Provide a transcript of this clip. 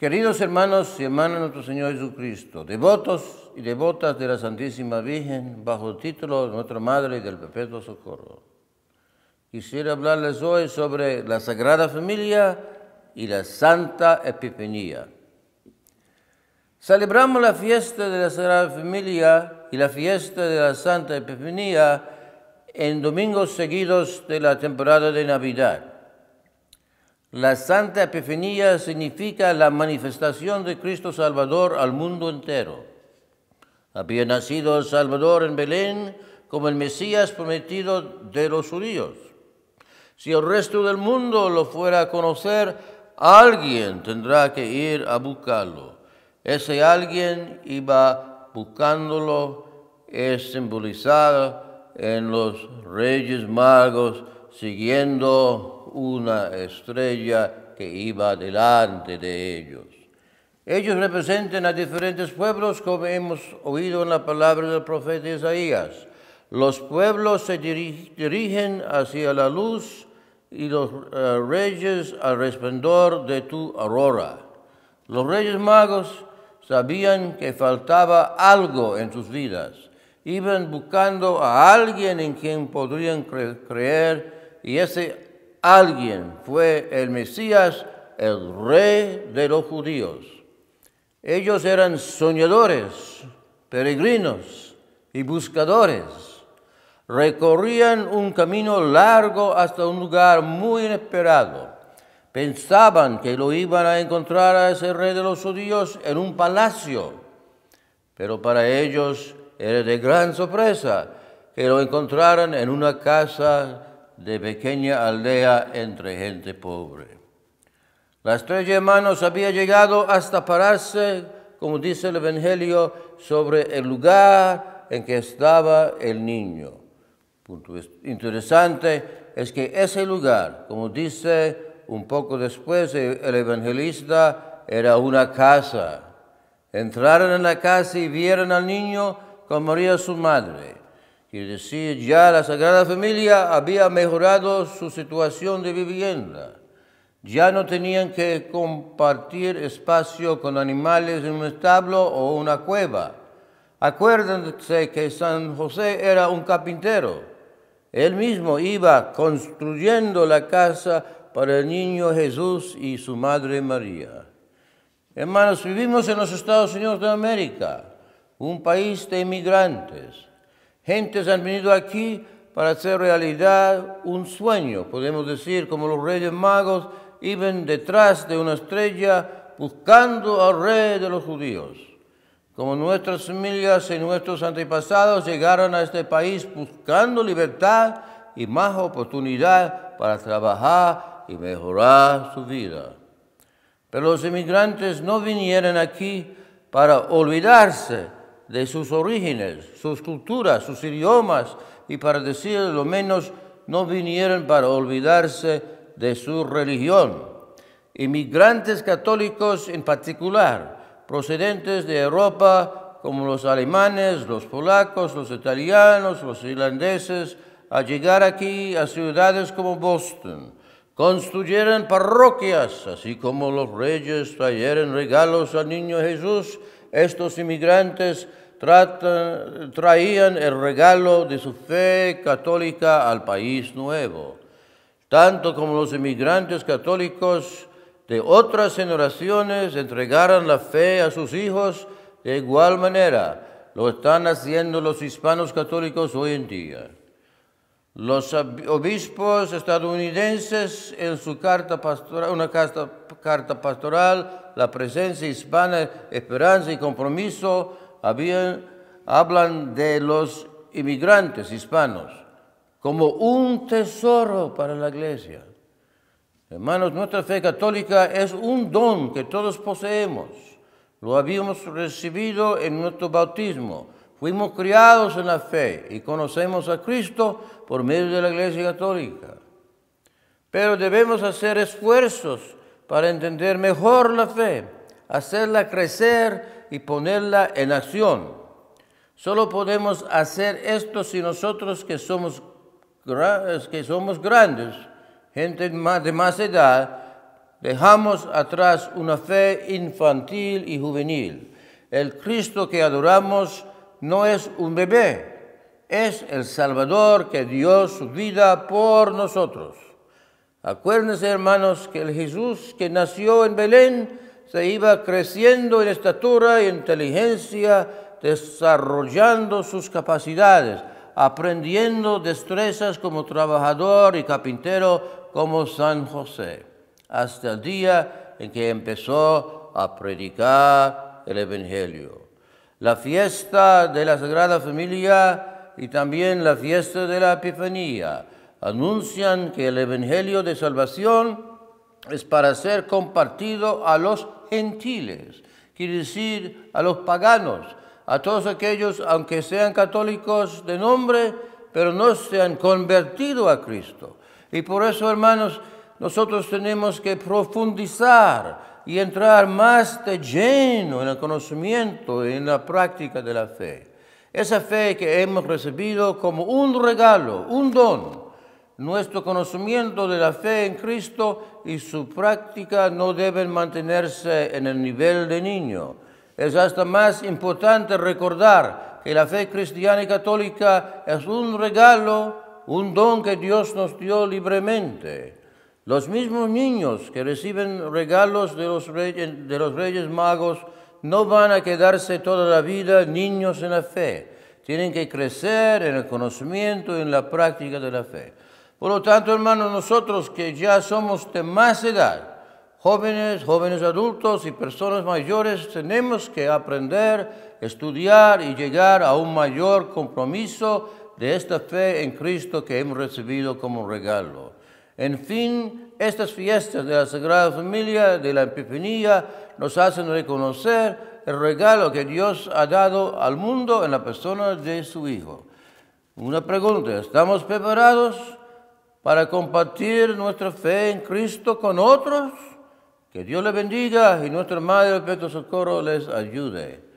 Queridos hermanos y hermanas de nuestro Señor Jesucristo, devotos y devotas de la Santísima Virgen, bajo el título de Nuestra Madre y del Perpetuo Socorro, quisiera hablarles hoy sobre la Sagrada Familia y la Santa Epifanía. Celebramos la fiesta de la Sagrada Familia y la fiesta de la Santa Epifanía en domingos seguidos de la temporada de Navidad. La Santa Epifanía significa la manifestación de Cristo Salvador al mundo entero. Había nacido el Salvador en Belén como el Mesías prometido de los judíos. Si el resto del mundo lo fuera a conocer, alguien tendrá que ir a buscarlo. Ese alguien iba buscándolo, es simbolizado en los reyes magos siguiendo una estrella que iba delante de ellos. Ellos representan a diferentes pueblos, como hemos oído en la palabra del profeta Isaías. Los pueblos se dirigen hacia la luz y los eh, reyes al resplandor de tu aurora. Los reyes magos sabían que faltaba algo en sus vidas. Iban buscando a alguien en quien podrían creer y ese alguien fue el Mesías, el rey de los judíos. Ellos eran soñadores, peregrinos y buscadores. Recorrían un camino largo hasta un lugar muy inesperado. Pensaban que lo iban a encontrar a ese rey de los judíos en un palacio, pero para ellos era de gran sorpresa que lo encontraran en una casa de pequeña aldea entre gente pobre. Las tres hermanos había llegado hasta pararse, como dice el Evangelio, sobre el lugar en que estaba el niño. interesante es que ese lugar, como dice un poco después el evangelista, era una casa. Entraron en la casa y vieron al niño con María su madre Quiere decir, ya la Sagrada Familia había mejorado su situación de vivienda. Ya no tenían que compartir espacio con animales en un establo o una cueva. Acuérdense que San José era un carpintero. Él mismo iba construyendo la casa para el niño Jesús y su madre María. Hermanos, vivimos en los Estados Unidos de América, un país de inmigrantes. Gentes han venido aquí para hacer realidad un sueño, podemos decir, como los reyes magos iban detrás de una estrella buscando al rey de los judíos. Como nuestras familias y nuestros antepasados llegaron a este país buscando libertad y más oportunidad para trabajar y mejorar su vida. Pero los emigrantes no vinieron aquí para olvidarse de sus orígenes, sus culturas, sus idiomas, y para decir lo menos no vinieron para olvidarse de su religión. Inmigrantes católicos en particular, procedentes de Europa, como los alemanes, los polacos, los italianos, los irlandeses, al llegar aquí a ciudades como Boston, construyeron parroquias, así como los reyes trajeron regalos al niño Jesús estos inmigrantes traían el regalo de su fe católica al país nuevo, tanto como los inmigrantes católicos de otras generaciones entregaran la fe a sus hijos de igual manera. Lo están haciendo los hispanos católicos hoy en día. Los obispos estadounidenses en su carta pastoral, una carta, pastoral, la presencia hispana, esperanza y compromiso, hablan de los inmigrantes hispanos como un tesoro para la iglesia. Hermanos, nuestra fe católica es un don que todos poseemos. Lo habíamos recibido en nuestro bautismo Fuimos criados en la fe y conocemos a Cristo por medio de la Iglesia Católica. Pero debemos hacer esfuerzos para entender mejor la fe, hacerla crecer y ponerla en acción. Solo podemos hacer esto si nosotros que somos, que somos grandes, gente de más edad, dejamos atrás una fe infantil y juvenil. El Cristo que adoramos no es un bebé, es el Salvador que dio su vida por nosotros. Acuérdense, hermanos, que el Jesús que nació en Belén se iba creciendo en estatura y inteligencia, desarrollando sus capacidades, aprendiendo destrezas como trabajador y carpintero como San José, hasta el día en que empezó a predicar el Evangelio la fiesta de la Sagrada Familia y también la fiesta de la Epifanía anuncian que el Evangelio de Salvación es para ser compartido a los gentiles, quiere decir a los paganos, a todos aquellos, aunque sean católicos de nombre, pero no se han convertido a Cristo. Y por eso, hermanos, nosotros tenemos que profundizar y entrar más de lleno en el conocimiento y en la práctica de la fe. Esa fe que hemos recibido como un regalo, un don. Nuestro conocimiento de la fe en Cristo y su práctica no deben mantenerse en el nivel de niño. Es hasta más importante recordar que la fe cristiana y católica es un regalo, un don que Dios nos dio libremente los mismos niños que reciben regalos de los, reyes, magos no van a quedarse toda la vida niños en la fe. Tienen que crecer en el conocimiento y en la práctica de la fe. Por lo tanto, hermanos, nosotros que ya somos de más edad, jóvenes, jóvenes adultos y personas mayores, tenemos que aprender, estudiar y llegar a un mayor compromiso de esta fe en Cristo que hemos recibido como regalo. En fin, estas fiestas de la Sagrada Familia, de la Epifanía, nos hacen reconocer el regalo que Dios ha dado al mundo en la persona de su Hijo. Una pregunta, ¿estamos preparados para compartir nuestra fe en Cristo con otros? Que Dios le bendiga y nuestra Madre Perfecto Socorro les ayude.